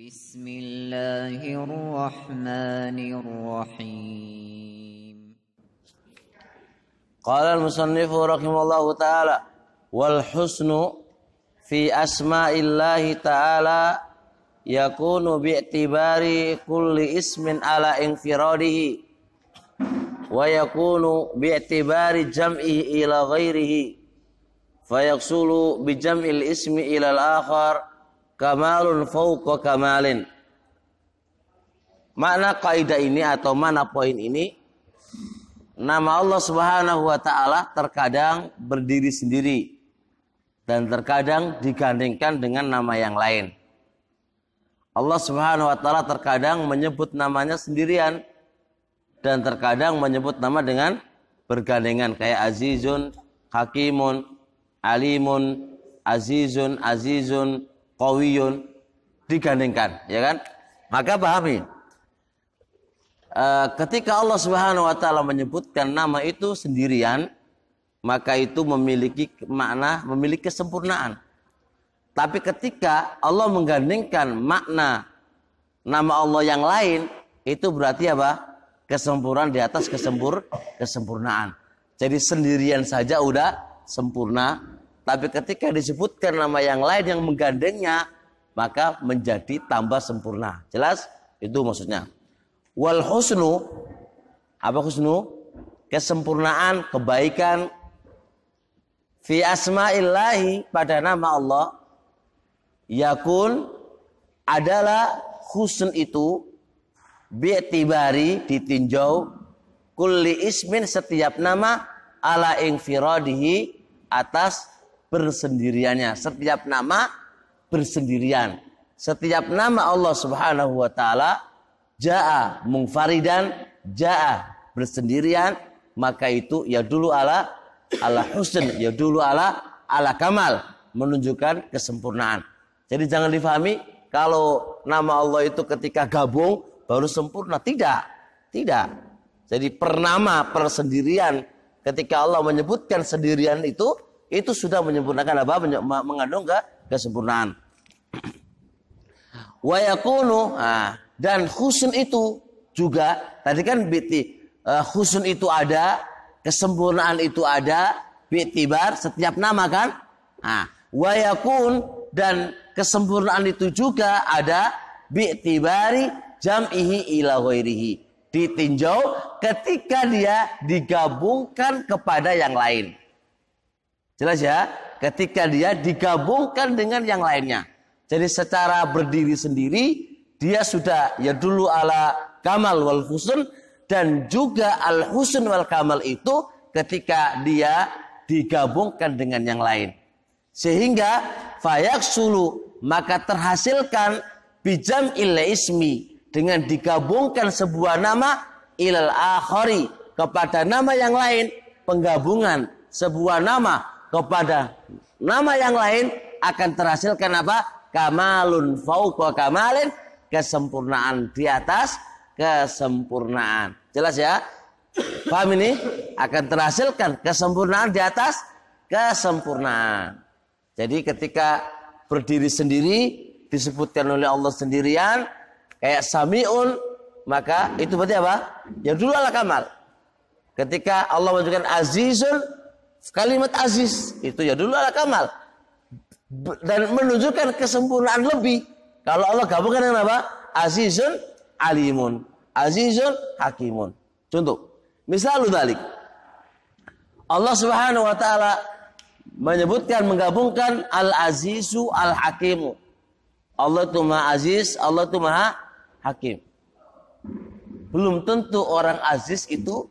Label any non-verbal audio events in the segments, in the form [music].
بسم الله الرحمن الرحيم قال المصنف رحمه الله تعالى والحسن في أسماء الله تعالى يكون باعتبار كل اسم على انفراده ويكون باعتبار جمعه إلى غيره فيقصل بجمع الاسم إلى الآخر kamalun fauqa kamalin. Makna kaidah ini atau mana poin ini nama Allah Subhanahu wa taala terkadang berdiri sendiri dan terkadang digandengkan dengan nama yang lain. Allah Subhanahu wa taala terkadang menyebut namanya sendirian dan terkadang menyebut nama dengan bergandengan kayak Azizun, Hakimun, Alimun, Azizun, Azizun, Kawiyun digandingkan, ya kan? Maka pahami. E, ketika Allah Subhanahu wa taala menyebutkan nama itu sendirian, maka itu memiliki makna, memiliki kesempurnaan. Tapi ketika Allah menggandingkan makna nama Allah yang lain, itu berarti apa? Kesempurnaan di atas kesempur kesempurnaan. Jadi sendirian saja udah sempurna tapi ketika disebutkan nama yang lain yang menggandengnya, maka menjadi tambah sempurna. Jelas? Itu maksudnya. Wal husnu apa husnu? Kesempurnaan, kebaikan fi asma'illahi pada nama Allah yakun adalah husn itu bi'tibari ditinjau kulli ismin setiap nama ala ingfiradihi atas bersendiriannya. Setiap nama bersendirian. Setiap nama Allah Subhanahu wa taala jaa mungfaridan jaa bersendirian maka itu ya dulu ala ala husn ya dulu ala ala kamal menunjukkan kesempurnaan. Jadi jangan difahami kalau nama Allah itu ketika gabung baru sempurna. Tidak. Tidak. Jadi pernama persendirian ketika Allah menyebutkan sendirian itu itu sudah menyempurnakan apa mengandung ke kesempurnaan [clears throat] wa yakunu dan husn itu juga tadi kan biti e, husn itu ada kesempurnaan itu ada bitibar setiap nama kan nah, wa yakun dan kesempurnaan itu juga ada bitibari jam'ihi ila ghairihi ditinjau ketika dia digabungkan kepada yang lain Jelas ya? Ketika dia digabungkan dengan yang lainnya. Jadi secara berdiri sendiri dia sudah ya dulu ala kamal wal husn dan juga al husun wal kamal itu ketika dia digabungkan dengan yang lain. Sehingga fayak sulu maka terhasilkan bijam ila ismi dengan digabungkan sebuah nama ilal akhari kepada nama yang lain penggabungan sebuah nama kepada nama yang lain akan terhasilkan apa? Kamalun fauqa kamalin, kesempurnaan di atas kesempurnaan. Jelas ya? Paham ini? Akan terhasilkan kesempurnaan di atas kesempurnaan. Jadi ketika berdiri sendiri disebutkan oleh Allah sendirian kayak samiun maka itu berarti apa? Yang dulu adalah kamal. Ketika Allah menunjukkan azizun Kalimat aziz itu ya dulu ala kamal dan menunjukkan kesempurnaan lebih. Kalau Allah gabungkan dengan apa? Azizun alimun, azizun hakimun. Contoh, misal dalik Allah Subhanahu wa taala menyebutkan menggabungkan al-azizu al-hakimu. Allah itu maha aziz, Allah itu maha hakim. Belum tentu orang aziz itu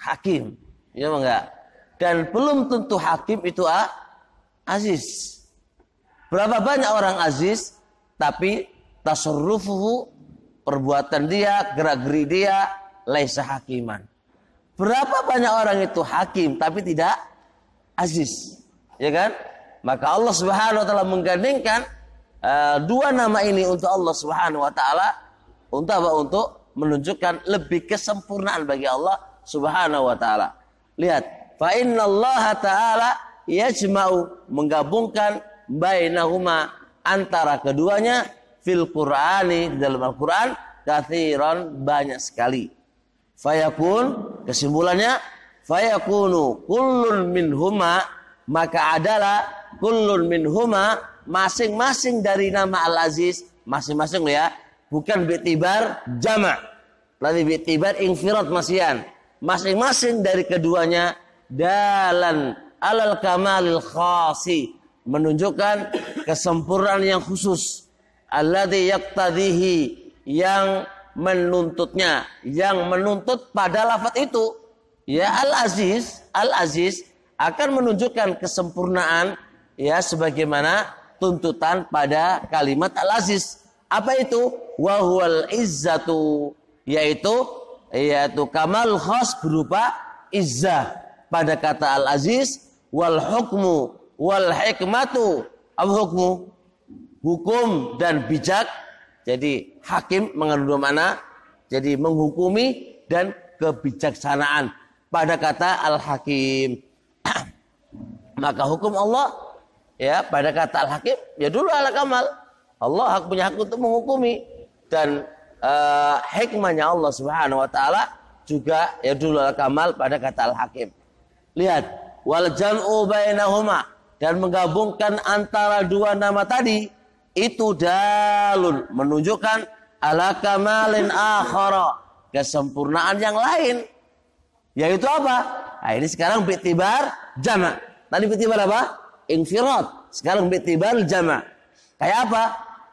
hakim. Ya enggak? dan belum tentu hakim itu ah, aziz. Berapa banyak orang aziz tapi tasarrufuhu perbuatan dia, gerak-geri dia laisa hakiman. Berapa banyak orang itu hakim tapi tidak aziz. Ya kan? Maka Allah Subhanahu wa taala menggandingkan uh, eh, dua nama ini untuk Allah Subhanahu wa taala untuk apa? Untuk menunjukkan lebih kesempurnaan bagi Allah Subhanahu wa taala. Lihat Fa innallaha ta'ala yajma'u menggabungkan bainahuma antara keduanya fil Qur'ani dalam Al-Qur'an kathiran banyak sekali. Fayakun kesimpulannya fayakunu kullun minhuma maka adalah kullun minhuma masing-masing dari nama Al-Aziz masing-masing ya bukan bitibar jama tapi bitibar infirat masian masing-masing dari keduanya dalan alal kamalil khasi menunjukkan kesempurnaan yang khusus alladhi yaktadihi yang menuntutnya yang menuntut pada lafaz itu ya al aziz al aziz akan menunjukkan kesempurnaan ya sebagaimana tuntutan pada kalimat al aziz apa itu huwal izzatu yaitu yaitu kamal khas berupa izzah pada kata al-aziz wal hukmu wal hikmatu apa hukmu hukum dan bijak jadi hakim mengandung mana jadi menghukumi dan kebijaksanaan pada kata al-hakim [clears throat] maka hukum Allah ya pada kata al-hakim ya dulu ala kamal Allah hak punya hak untuk menghukumi dan uh, hikmahnya Allah Subhanahu wa taala juga ya dulu al kamal pada kata al hakim Lihat, wal jam'u bainahuma dan menggabungkan antara dua nama tadi itu dalun menunjukkan ala kamalin akhara kesempurnaan yang lain yaitu apa? Nah, ini sekarang bitibar jama. Tadi bitibar apa? Infirat. Sekarang bitibar jama. Kayak apa?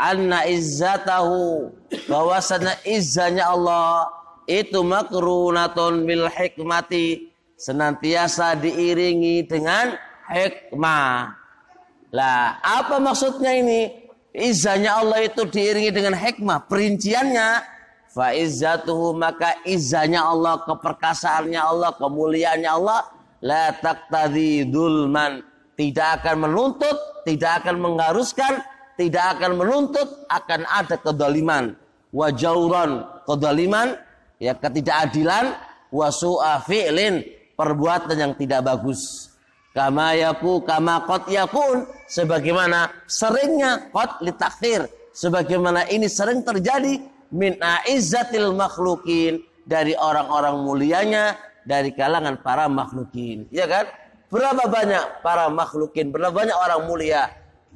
Anna izzatahu bahwasanya izzanya Allah itu makrunatun bil hikmati senantiasa diiringi dengan hikmah. Lah, apa maksudnya ini? Izahnya Allah itu diiringi dengan hikmah. Perinciannya, faizatuhu maka izahnya Allah, keperkasaannya Allah, kemuliaannya Allah, la tadi dulman. Tidak akan menuntut, tidak akan mengharuskan, tidak akan menuntut, akan ada kedoliman. Wajauran, kedoliman, ya ketidakadilan, wasu'a fi'lin, perbuatan yang tidak bagus. Kama yaku kama kot yakun sebagaimana seringnya kot litakfir sebagaimana ini sering terjadi min aizzatil makhlukin dari orang-orang mulianya dari kalangan para makhlukin ya kan berapa banyak para makhlukin berapa banyak orang mulia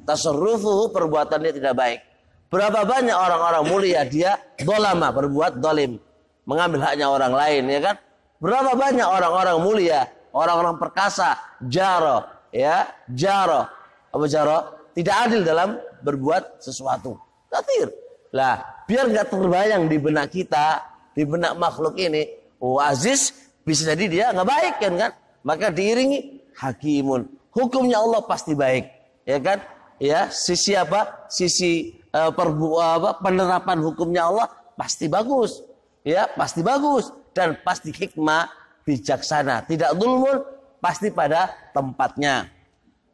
tasarrufuhu perbuatannya tidak baik berapa banyak orang-orang mulia dia dolama perbuat dolim mengambil haknya orang lain ya kan Berapa banyak orang-orang mulia, orang-orang perkasa, jaro, ya, jaro, apa jaro? Tidak adil dalam berbuat sesuatu. Kathir. Lah, biar nggak terbayang di benak kita, di benak makhluk ini, oh Aziz bisa jadi dia nggak baik kan kan? Maka diiringi hakimun. Hukumnya Allah pasti baik, ya kan? Ya, sisi apa? Sisi uh, eh, perbu apa penerapan hukumnya Allah pasti bagus. Ya, pasti bagus dan pasti hikmah bijaksana. Tidak dulmun pasti pada tempatnya.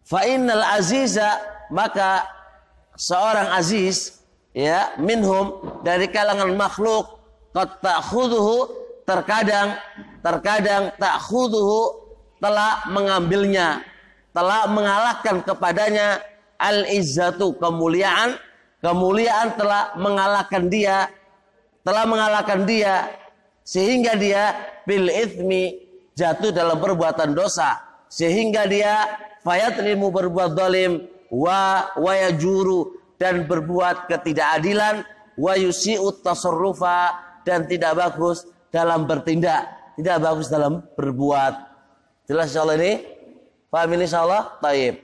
Fa'innal aziza maka seorang aziz ya minhum dari kalangan makhluk qad ta'khudhuhu terkadang terkadang ta'khudhuhu telah mengambilnya telah mengalahkan kepadanya al izzatu kemuliaan kemuliaan telah mengalahkan dia telah mengalahkan dia sehingga dia bil ithmi jatuh dalam perbuatan dosa sehingga dia fayat limu berbuat dolim wa wayajuru dan berbuat ketidakadilan wa yusi tasarrufa dan tidak bagus dalam bertindak tidak bagus dalam berbuat jelas soal ini paham ini insyaallah taib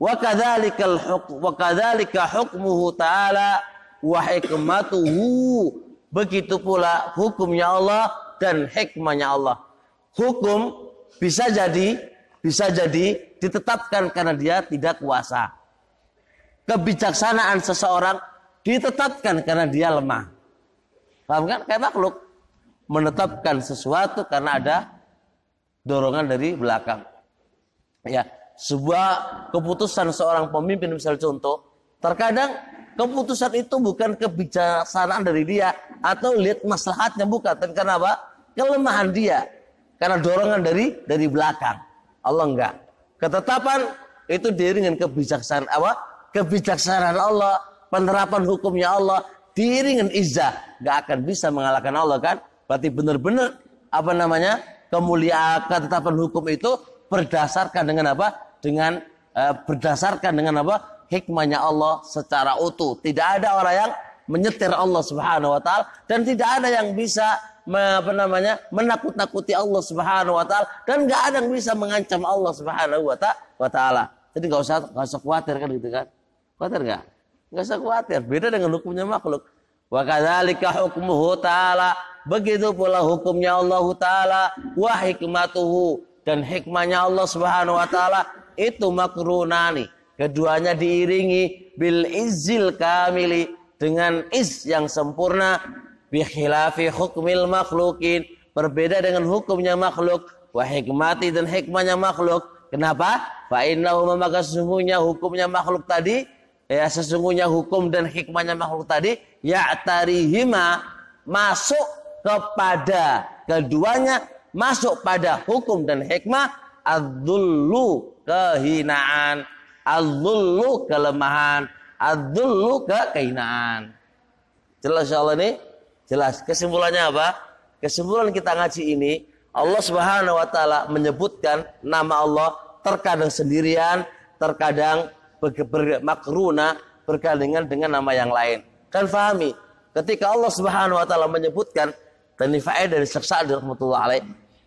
wa kadzalikal hukm wa kadzalika hukmuhu ta'ala wa hikmatuhu Begitu pula hukumnya Allah dan hikmahnya Allah. Hukum bisa jadi bisa jadi ditetapkan karena dia tidak kuasa. Kebijaksanaan seseorang ditetapkan karena dia lemah. Paham kan? Kayak makhluk menetapkan sesuatu karena ada dorongan dari belakang. Ya, sebuah keputusan seorang pemimpin misalnya contoh, terkadang Keputusan itu bukan kebijaksanaan dari dia atau lihat maslahatnya bukan, tapi karena apa? Kelemahan dia. Karena dorongan dari dari belakang. Allah enggak. Ketetapan itu diri kebijaksanaan apa? Kebijaksanaan Allah, penerapan hukumnya Allah, diri dengan izah enggak akan bisa mengalahkan Allah kan? Berarti benar-benar apa namanya kemuliaan ketetapan hukum itu berdasarkan dengan apa? Dengan eh, berdasarkan dengan apa? hikmahnya Allah secara utuh. Tidak ada orang yang menyetir Allah Subhanahu wa taala dan tidak ada yang bisa apa namanya menakut-nakuti Allah Subhanahu wa taala dan nggak ada yang bisa mengancam Allah Subhanahu wa taala. Jadi nggak usah nggak usah khawatir kan gitu kan? Khawatir nggak? Nggak usah khawatir. Beda dengan hukumnya makhluk. Wa kadzalika hukmuhu ta'ala. Begitu pula hukumnya Allah Ta'ala. Wa hikmatuhu. Dan hikmahnya Allah Subhanahu Wa Ta'ala. Itu makrunani. Keduanya diiringi bil izil kamili dengan iz yang sempurna khilafi hukmil makhlukin berbeda dengan hukumnya makhluk wa hikmati dan hikmahnya makhluk kenapa fa innahu maka sesungguhnya hukumnya makhluk tadi ya sesungguhnya hukum dan hikmahnya makhluk tadi ya tarihima masuk kepada keduanya masuk pada hukum dan hikmah adzullu kehinaan Adzullu kelemahan, adzullu kekainaan. Jelas ya Allah ini? Jelas. Kesimpulannya apa? Kesimpulan kita ngaji ini, Allah Subhanahu wa taala menyebutkan nama Allah terkadang sendirian, terkadang makruna bergandengan dengan nama yang lain. Kan fahami, ketika Allah Subhanahu wa taala menyebutkan Tanifa'i dari Syekh alaih,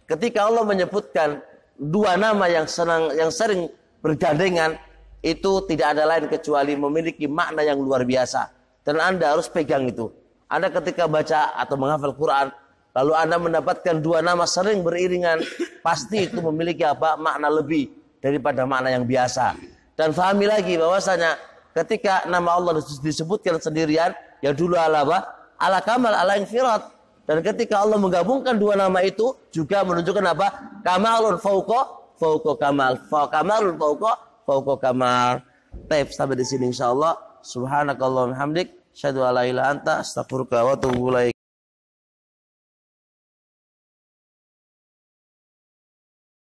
ketika Allah menyebutkan dua nama yang senang yang sering bergandengan itu tidak ada lain kecuali memiliki makna yang luar biasa. Dan Anda harus pegang itu. Anda ketika baca atau menghafal Quran, lalu Anda mendapatkan dua nama sering beriringan, pasti itu memiliki apa? Makna lebih daripada makna yang biasa. Dan fahami lagi bahwasanya ketika nama Allah disebutkan sendirian, ya dulu ala apa? Ala kamal, ala infirat. Dan ketika Allah menggabungkan dua nama itu juga menunjukkan apa? Kamalun fauqa fauqa kamal. Fa kamalun fauqa fauqa kamar. Taib sampai di sini insyaallah. Subhanakallahumma hamdik. Syadu ala ila anta. astaghfiruka wa